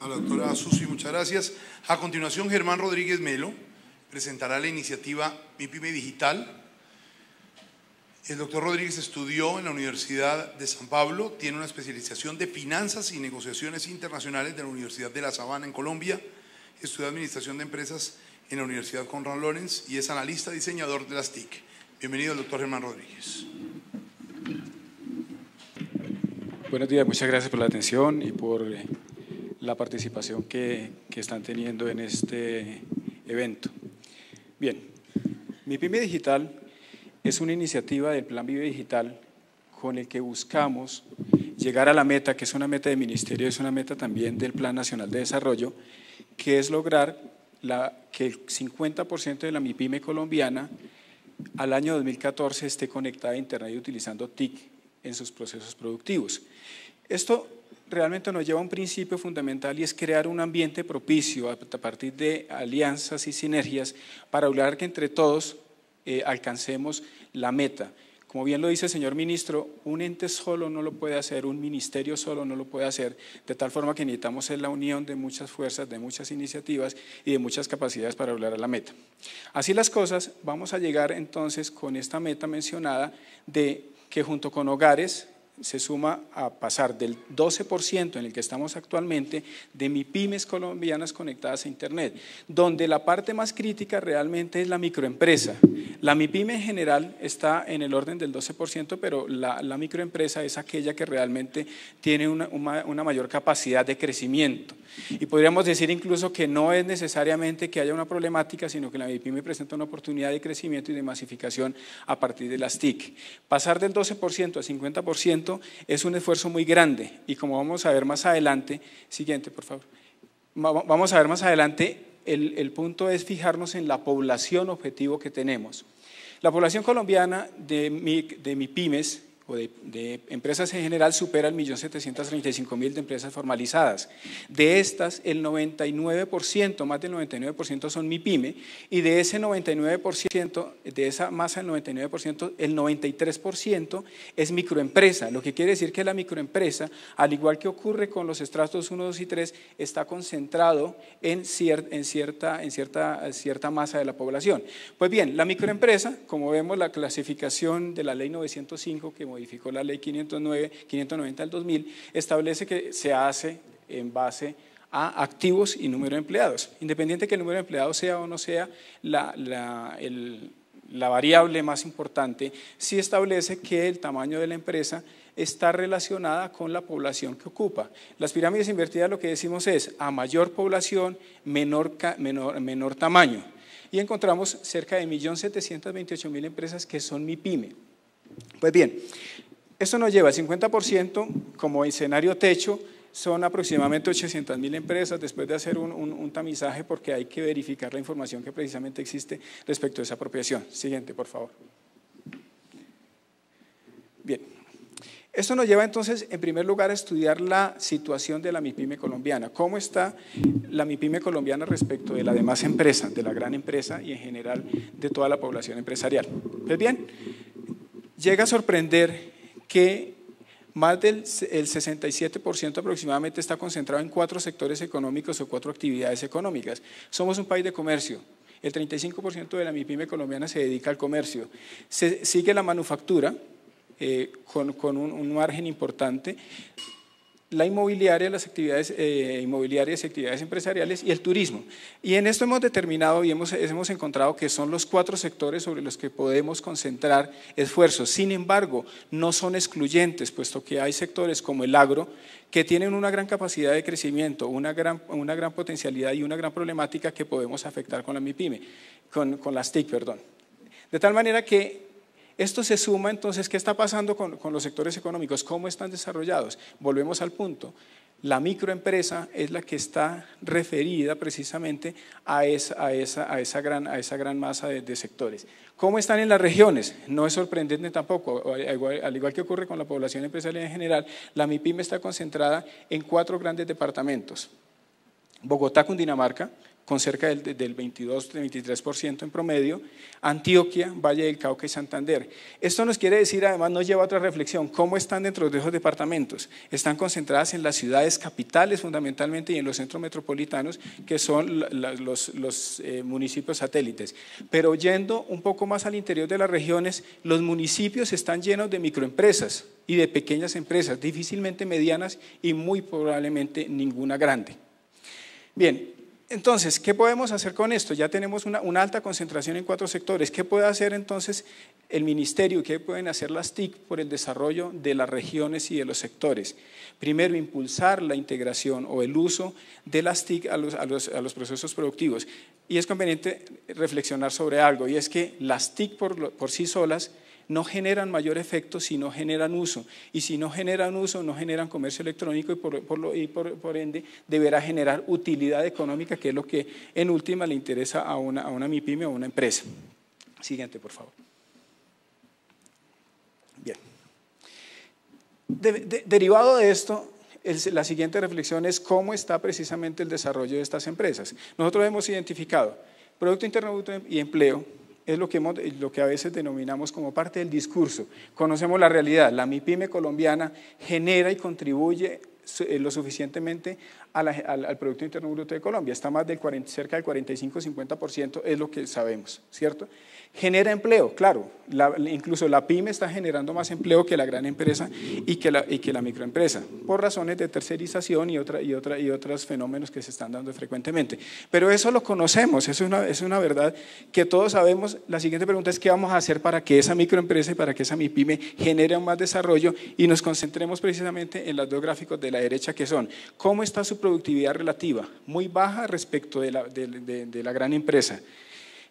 A la doctora Susi, muchas gracias. A continuación, Germán Rodríguez Melo presentará la iniciativa Mi Digital. El doctor Rodríguez estudió en la Universidad de San Pablo, tiene una especialización de finanzas y negociaciones internacionales de la Universidad de La Sabana en Colombia, estudió administración de empresas en la Universidad Conrad Lorenz y es analista diseñador de las TIC. Bienvenido, doctor Germán Rodríguez. Buenos días, muchas gracias por la atención y por eh, la participación que, están teniendo en este evento. Bien, Mi Pyme Digital es una iniciativa del Plan Vive Digital con el que buscamos llegar a la meta, que es una meta del Ministerio, es una meta también del Plan Nacional de Desarrollo, que es lograr que el 50% de la MIPYME colombiana al año 2014 esté conectada a Internet y utilizando TIC en sus procesos productivos. Esto realmente nos lleva a un principio fundamental y es crear un ambiente propicio a partir de alianzas y sinergias para lograr que entre todos eh, alcancemos la meta. Como bien lo dice el señor ministro, un ente solo no lo puede hacer, un ministerio solo no lo puede hacer, de tal forma que necesitamos la unión de muchas fuerzas, de muchas iniciativas y de muchas capacidades para lograr la meta. Así las cosas, vamos a llegar entonces con esta meta mencionada de que junto con hogares se suma a pasar del 12% en el que estamos actualmente de MIPIMES colombianas conectadas a Internet, donde la parte más crítica realmente es la microempresa, la MIPYME en general está en el orden del 12%, pero la, microempresa es aquella que realmente tiene una, mayor capacidad de crecimiento. Y podríamos decir incluso que no es necesariamente que haya una problemática, sino que la MIPYME presenta una oportunidad de crecimiento y de masificación a partir de las TIC. Pasar del 12% a 50% es un esfuerzo muy grande y como vamos a ver más adelante, siguiente por favor, vamos a ver más adelante, el, punto es fijarnos en la población objetivo que tenemos. La población colombiana de, mi, de MIPIMES de, empresas en general supera el 1.735.000 de empresas formalizadas. De estas, el 99%, más del 99% son MIPYME, y de ese 99%, de esa masa del 99%, el 93% es microempresa, lo que quiere decir que la microempresa, al igual que ocurre con los estratos 1, 2 y 3, está concentrado en, en, cierta, en cierta, cierta masa de la población. Pues bien, la microempresa, como vemos la clasificación de la ley 905 que modificamos, modificó la ley 509, 590 del 2000, establece que se hace en base a activos y número de empleados. Independiente que el número de empleados sea o no sea la, variable más importante, sí establece que el tamaño de la empresa está relacionada con la población que ocupa. Las pirámides invertidas lo que decimos es a mayor población, menor, tamaño. Y encontramos cerca de 1.728.000 empresas que son MIPYME. Pues bien, esto nos lleva al 50% como escenario techo, son aproximadamente 800.000 mil empresas después de hacer un, tamizaje porque hay que verificar la información que precisamente existe respecto a esa apropiación. Siguiente, por favor. Bien, esto nos lleva entonces en primer lugar a estudiar la situación de la MIPYME colombiana, cómo está la MIPYME colombiana respecto de la demás empresa, de la gran empresa y en general de toda la población empresarial. Pues bien, Llega a sorprender que más del 67% aproximadamente está concentrado en cuatro sectores económicos o cuatro actividades económicas. Somos un país de comercio. El 35% de la MIPYME colombiana se dedica al comercio. Se sigue la manufactura eh, con, un, un margen importante la inmobiliaria, las actividades eh, inmobiliarias y actividades empresariales y el turismo. Y en esto hemos determinado y hemos, hemos encontrado que son los cuatro sectores sobre los que podemos concentrar esfuerzos. Sin embargo, no son excluyentes, puesto que hay sectores como el agro que tienen una gran capacidad de crecimiento, una gran, una gran potencialidad y una gran problemática que podemos afectar con la MIPYME, con, con las TIC, perdón. De tal manera que esto se suma entonces, ¿qué está pasando con, los sectores económicos? ¿Cómo están desarrollados? Volvemos al punto. La microempresa es la que está referida precisamente a esa, a esa, gran, masa de, sectores. ¿Cómo están en las regiones? No es sorprendente tampoco, al igual, que ocurre con la población empresarial en general, la MIPIM está concentrada en cuatro grandes departamentos. Bogotá, Cundinamarca, con cerca del, del 22-23% en promedio, Antioquia, Valle del Cauca y Santander. Esto nos quiere decir, además nos lleva a otra reflexión, cómo están dentro de esos departamentos. Están concentradas en las ciudades capitales fundamentalmente y en los centros metropolitanos, que son los, eh, municipios satélites. Pero yendo un poco más al interior de las regiones, los municipios están llenos de microempresas y de pequeñas empresas, difícilmente medianas y muy probablemente ninguna grande. Bien, entonces, ¿qué podemos hacer con esto? Ya tenemos una, alta concentración en cuatro sectores. ¿Qué puede hacer entonces el ministerio? ¿Qué pueden hacer las TIC por el desarrollo de las regiones y de los sectores? Primero, impulsar la integración o el uso de las TIC a los, procesos productivos. Y es conveniente reflexionar sobre algo, y es que las TIC por sí solas no generan mayor efecto si no generan uso. Y si no generan uso, no generan comercio electrónico y por, ende deberá generar utilidad económica, que es lo que en última le interesa a una, a o a una empresa. Siguiente, por favor. Bien. derivado de esto, la siguiente reflexión es cómo está precisamente el desarrollo de estas empresas. Nosotros hemos identificado Producto Interno y Empleo es lo que, eh, lo que a veces denominamos como parte del discurso. Conocemos la realidad. La MIPYME colombiana genera y contribuye eh, lo suficientemente al, Producto Interno Bruto de Colombia. Está más del cerca del 45-50%, es lo que sabemos, ¿cierto? Genera empleo, claro. incluso la pyme está generando más empleo que la gran empresa y que la, que la microempresa, por razones de tercerización y, otra, y, otra, y otros fenómenos que se están dando frecuentemente. Pero eso lo conocemos, eso es una, verdad que todos sabemos. La siguiente pregunta es qué vamos a hacer para que esa microempresa y para que esa mipyme genere más desarrollo y nos concentremos precisamente en los dos gráficos de la derecha que son cómo está su productividad relativa, muy baja respecto de la, de, la gran empresa.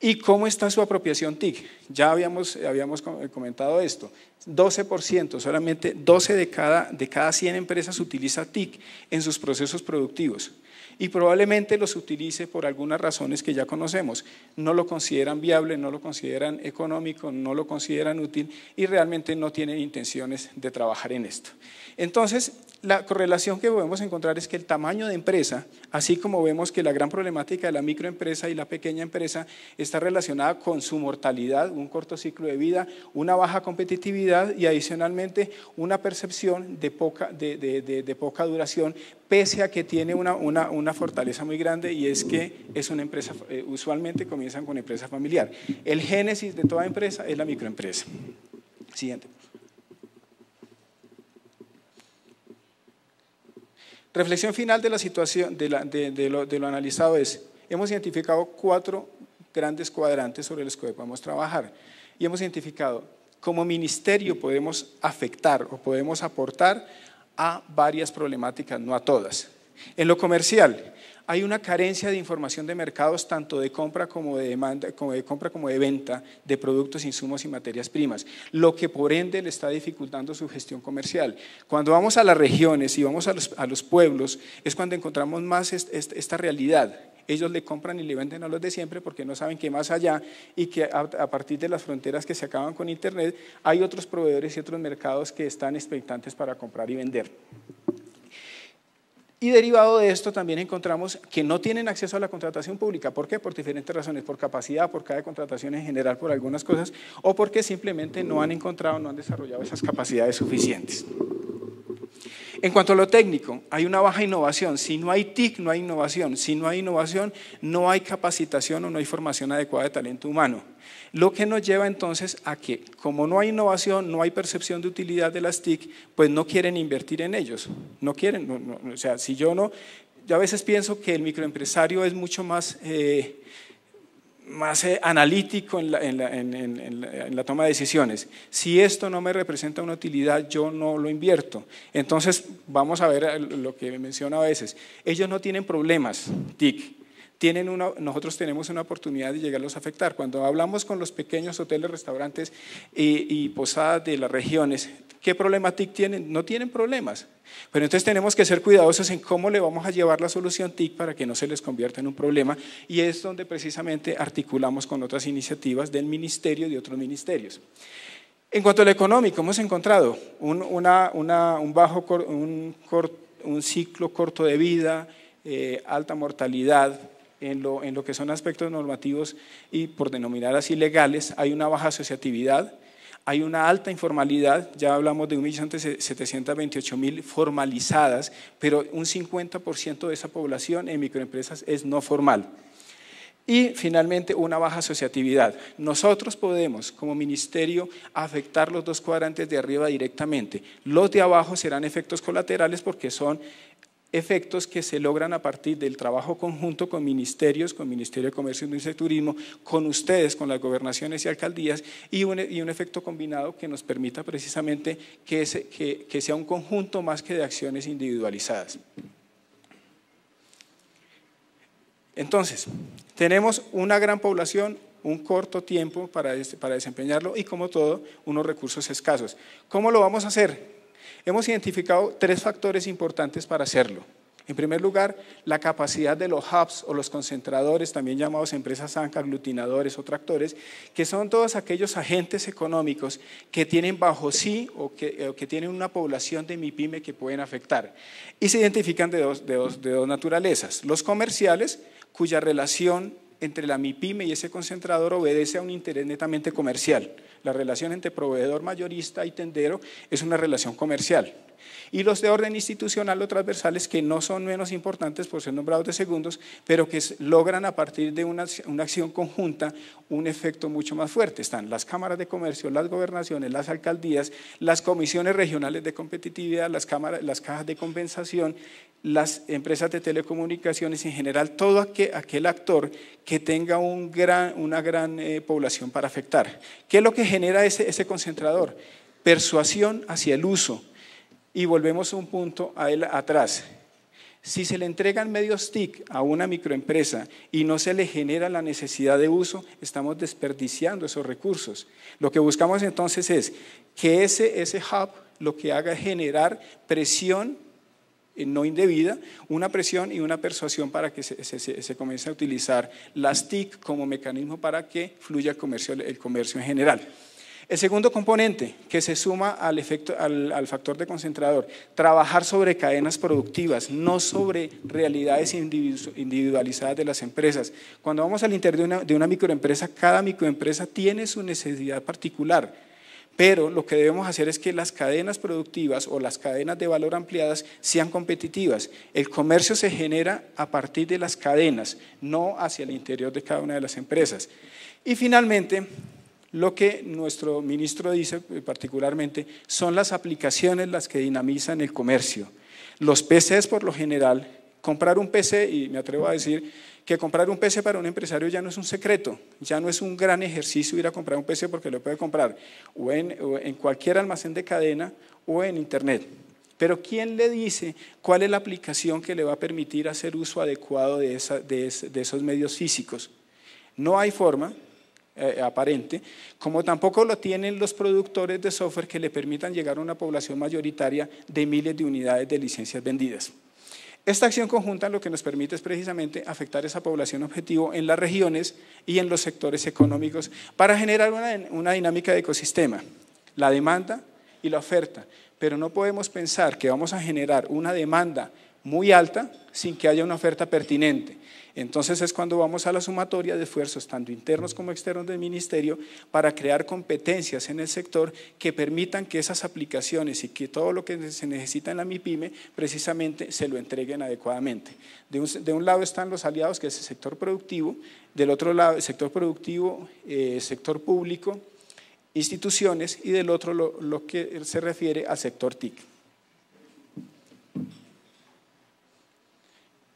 ¿Y cómo está su apropiación TIC? Ya habíamos, habíamos eh, comentado esto. 12%, solamente 12 de cada, de cada 100 empresas utiliza TIC en sus procesos productivos y probablemente los utilice por algunas razones que ya conocemos. No lo consideran viable, no lo consideran económico, no lo consideran útil y realmente no tienen intenciones de trabajar en esto. Entonces, la correlación que podemos encontrar es que el tamaño de empresa, así como vemos que la gran problemática de la microempresa y la pequeña empresa está relacionada con su mortalidad, un corto ciclo de vida, una baja competitividad y adicionalmente una percepción de poca, de poca duración pese a que tiene una, una, una, fortaleza muy grande y es que es una empresa, eh, usualmente comienzan con empresa familiar. El génesis de toda empresa es la microempresa. Siguiente. Reflexión final de la situación, de, la, de, lo, de lo analizado es, hemos identificado cuatro grandes cuadrantes sobre los que podemos trabajar y hemos identificado como ministerio podemos afectar o podemos aportar a varias problemáticas, no a todas. En lo comercial, hay una carencia de información de mercados, tanto de compra como de como de compra como de venta de productos, insumos y materias primas, lo que por ende le está dificultando su gestión comercial. Cuando vamos a las regiones y vamos a los, pueblos, es cuando encontramos más esta realidad ellos le compran y le venden a los de siempre porque no saben que más allá y que a, partir de las fronteras que se acaban con Internet hay otros proveedores y otros mercados que están expectantes para comprar y vender. Y derivado de esto también encontramos que no tienen acceso a la contratación pública. ¿Por qué? Por diferentes razones, por capacidad, por cada contratación en general, por algunas cosas, o porque simplemente no han encontrado, no han desarrollado esas capacidades suficientes. En cuanto a lo técnico, hay una baja innovación. Si no hay TIC, no hay innovación. Si no hay innovación, no hay capacitación o no hay formación adecuada de talento humano. Lo que nos lleva entonces a que, como no hay innovación, no hay percepción de utilidad de las TIC, pues no quieren invertir en ellos. No quieren, o sea, si yo no, yo a veces pienso que el microempresario es mucho más eh, más eh, analítico en la, toma de decisiones. Si esto no me representa una utilidad, yo no lo invierto. Entonces, vamos a ver lo que menciona a veces. Ellos no tienen problemas, TIC. Tienen una, nosotros tenemos una oportunidad de llegarlos a afectar. Cuando hablamos con los pequeños hoteles, restaurantes eh, y posadas de las regiones, ¿Qué TIC tienen? No tienen problemas. Pero entonces tenemos que ser cuidadosos en cómo le vamos a llevar la solución TIC para que no se les convierta en un problema. Y es donde precisamente articulamos con otras iniciativas del ministerio y de otros ministerios. En cuanto al económico, hemos encontrado un, bajo, un, ciclo corto de vida, eh, alta mortalidad, en lo, en lo, que son aspectos normativos y por denominar así legales, hay una baja asociatividad, hay una alta informalidad, ya hablamos de 1.728.000 formalizadas, pero un 50% de esa población en microempresas es no formal. Y finalmente, una baja asociatividad. Nosotros podemos, como ministerio, afectar los dos cuadrantes de arriba directamente. Los de abajo serán efectos colaterales porque son efectos que se logran a partir del trabajo conjunto con ministerios, con Ministerio de Comercio, Industria y Turismo, con ustedes, con las gobernaciones y alcaldías, y un, efecto combinado que nos permita precisamente que, sea un conjunto más que de acciones individualizadas. Entonces, tenemos una gran población, un corto tiempo para, para desempeñarlo y como todo, unos recursos escasos. ¿Cómo lo vamos a hacer? Hemos identificado tres factores importantes para hacerlo. En primer lugar, la capacidad de los hubs o los concentradores, también llamados empresas ANCA, aglutinadores o tractores, que son todos aquellos agentes económicos que tienen bajo sí o que, tienen una población de MIPYME que pueden afectar. Y se identifican de de dos naturalezas. Los comerciales, cuya relación entre la MIPYME y ese concentrador obedece a un interés netamente comercial. La relación entre proveedor mayorista y tendero es una relación comercial. Y los de orden institucional o transversales que no son menos importantes por ser nombrados de segundos, pero que logran a partir de una, acción conjunta un efecto mucho más fuerte. Están las cámaras de comercio, las gobernaciones, las alcaldías, las comisiones regionales de competitividad, las, cámaras, las cajas de compensación, las empresas de telecomunicaciones, en general todo aquel, aquel actor que que tenga un gran, una gran eh, población para afectar. ¿Qué es lo que genera ese, ese concentrador? Persuasión hacia el uso. Y volvemos un punto a él atrás. Si se le entregan medios TIC a una microempresa y no se le genera la necesidad de uso, estamos desperdiciando esos recursos. Lo que buscamos entonces es que ese, ese hub lo que haga generar presión no indebida, una presión y una persuasión para que se, comience a utilizar las TIC como mecanismo para que fluya el comercio, el comercio en general. El segundo componente que se suma al, efecto, al, factor de concentrador, trabajar sobre cadenas productivas, no sobre realidades individualizadas de las empresas. Cuando vamos al interior de una, de una microempresa, cada microempresa tiene su necesidad particular pero lo que debemos hacer es que las cadenas productivas o las cadenas de valor ampliadas sean competitivas. El comercio se genera a partir de las cadenas, no hacia el interior de cada una de las empresas. Y finalmente, lo que nuestro ministro dice eh, particularmente son las aplicaciones las que dinamizan el comercio. Los PCs por lo general, comprar un PC, y me atrevo a decir, que comprar un PC para un empresario ya no es un secreto, ya no es un gran ejercicio ir a comprar un PC porque lo puede comprar o en, cualquier almacén de cadena o en Internet. Pero ¿quién le dice cuál es la aplicación que le va a permitir hacer uso adecuado de, esos medios físicos? No hay forma eh, aparente, como tampoco lo tienen los productores de software que le permitan llegar a una población mayoritaria de miles de unidades de licencias vendidas. Esta acción conjunta lo que nos permite es precisamente afectar esa población objetivo en las regiones y en los sectores económicos para generar una, una dinámica de ecosistema, la demanda y la oferta. Pero no podemos pensar que vamos a generar una demanda muy alta sin que haya una oferta pertinente. Entonces es cuando vamos a la sumatoria de esfuerzos, tanto internos como externos del ministerio, para crear competencias en el sector que permitan que esas aplicaciones y que todo lo que se necesita en la MIPYME precisamente se lo entreguen adecuadamente. De un, lado están los aliados, que es el sector productivo, del otro lado el sector productivo, eh, sector público, instituciones, y del otro lo que se refiere al sector TIC.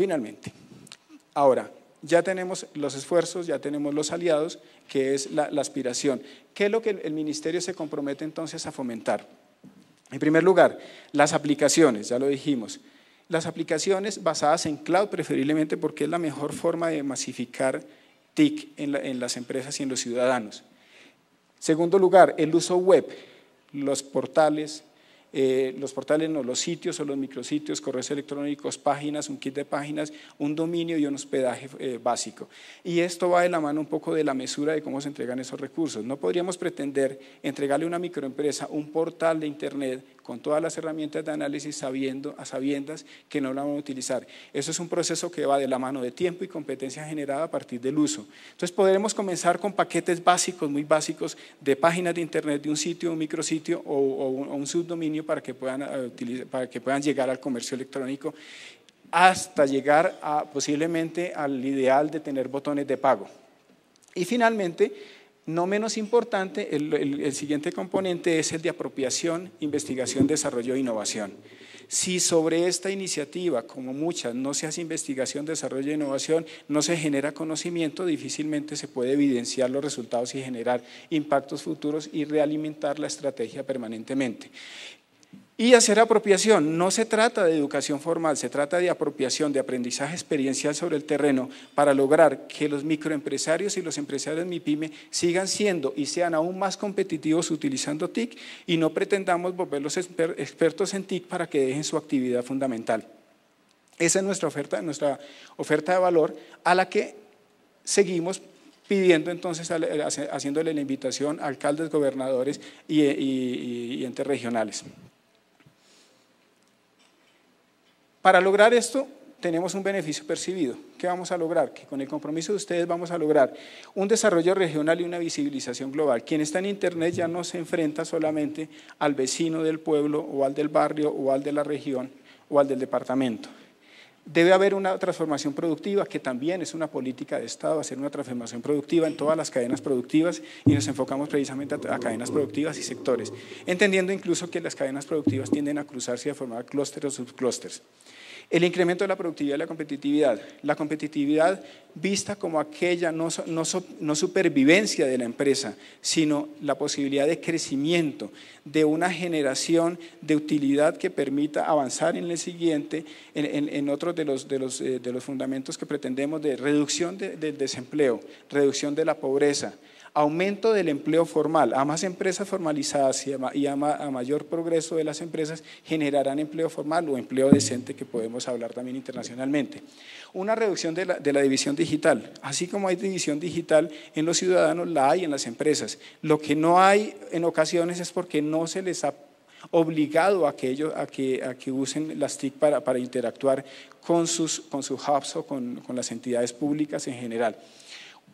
Finalmente, ahora, ya tenemos los esfuerzos, ya tenemos los aliados, que es la, aspiración. ¿Qué es lo que el ministerio se compromete entonces a fomentar? En primer lugar, las aplicaciones, ya lo dijimos. Las aplicaciones basadas en cloud preferiblemente porque es la mejor forma de masificar TIC en, en las empresas y en los ciudadanos. Segundo lugar, el uso web, los portales, eh, los portales, no, los sitios o los micrositios, correos electrónicos, páginas, un kit de páginas, un dominio y un hospedaje eh, básico. Y esto va de la mano un poco de la mesura de cómo se entregan esos recursos. No podríamos pretender entregarle a una microempresa un portal de Internet con todas las herramientas de análisis sabiendo, a sabiendas que no la vamos a utilizar. Eso es un proceso que va de la mano de tiempo y competencia generada a partir del uso. Entonces podremos comenzar con paquetes básicos, muy básicos, de páginas de internet de un sitio, un micrositio o, un, subdominio para que, puedan, eh, para que puedan llegar al comercio electrónico hasta llegar a, posiblemente al ideal de tener botones de pago. Y finalmente, no menos importante, el, siguiente componente es el de apropiación, investigación, desarrollo e innovación. Si sobre esta iniciativa, como muchas, no se hace investigación, desarrollo e innovación, no se genera conocimiento, difícilmente se puede evidenciar los resultados y generar impactos futuros y realimentar la estrategia permanentemente. Y hacer apropiación, no se trata de educación formal, se trata de apropiación, de aprendizaje experiencial sobre el terreno para lograr que los microempresarios y los empresarios MIPYME sigan siendo y sean aún más competitivos utilizando TIC y no pretendamos volverlos expertos en TIC para que dejen su actividad fundamental. Esa es nuestra oferta, nuestra oferta de valor a la que seguimos pidiendo entonces, haciéndole la invitación a alcaldes, gobernadores y entes regionales. Para lograr esto tenemos un beneficio percibido. ¿Qué vamos a lograr? Que con el compromiso de ustedes vamos a lograr un desarrollo regional y una visibilización global. Quien está en Internet ya no se enfrenta solamente al vecino del pueblo o al del barrio o al de la región o al del departamento. Debe haber una transformación productiva, que también es una política de Estado, hacer una transformación productiva en todas las cadenas productivas y nos enfocamos precisamente a, cadenas productivas y sectores, entendiendo incluso que las cadenas productivas tienden a cruzarse y a formar clústeres o subclústeres. El incremento de la productividad y la competitividad. La competitividad vista como aquella no, supervivencia de la empresa, sino la posibilidad de crecimiento, de una generación de utilidad que permita avanzar en el siguiente, en, en, otro de los, eh, de, los, fundamentos que pretendemos de reducción del desempleo, reducción de la pobreza, aumento del empleo formal. A más empresas formalizadas y a, mayor progreso de las empresas generarán empleo formal o empleo decente que podemos hablar también internacionalmente. Una reducción de la, división digital. Así como hay división digital en los ciudadanos, la hay en las empresas. Lo que no hay en ocasiones es porque no se les ha obligado a que, a que, usen las TIC para, interactuar con sus, hubs o con las entidades públicas en general.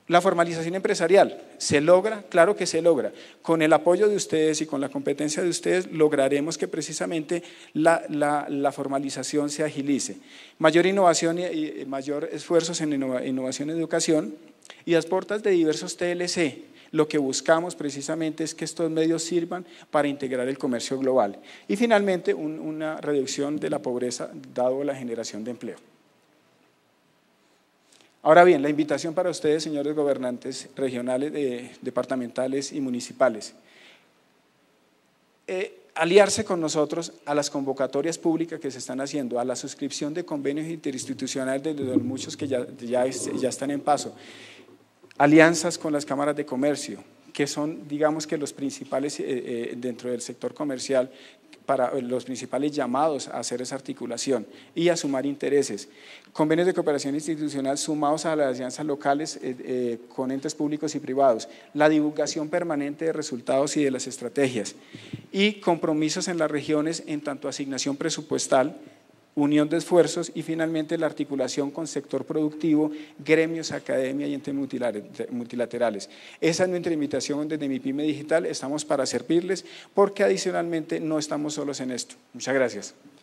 La formalización empresarial se logra, claro que se logra. Con el apoyo de ustedes y con la competencia de ustedes lograremos que precisamente la, formalización se agilice. Mayor innovación y, eh, mayor esfuerzos en innovación en educación y las puertas de diversos TLC. Lo que buscamos precisamente es que estos medios sirvan para integrar el comercio global. Y finalmente, una reducción de la pobreza dado la generación de empleo. Ahora bien, la invitación para ustedes, señores gobernantes regionales, eh, departamentales y municipales. Eh, aliarse con nosotros a las convocatorias públicas que se están haciendo, a la suscripción de convenios interinstitucionales de los muchos que ya, ya, están en paso, alianzas con las cámaras de comercio, que son, digamos que los principales eh, dentro del sector comercial para los principales llamados a hacer esa articulación y a sumar intereses. Convenios de cooperación institucional sumados a las alianzas locales eh, eh, con entes públicos y privados, la divulgación permanente de resultados y de las estrategias y compromisos en las regiones en tanto asignación presupuestal unión de esfuerzos y finalmente la articulación con sector productivo, gremios, academia y entes multilaterales. Esa es nuestra invitación desde mi pyme digital, estamos para servirles porque adicionalmente no estamos solos en esto. Muchas gracias.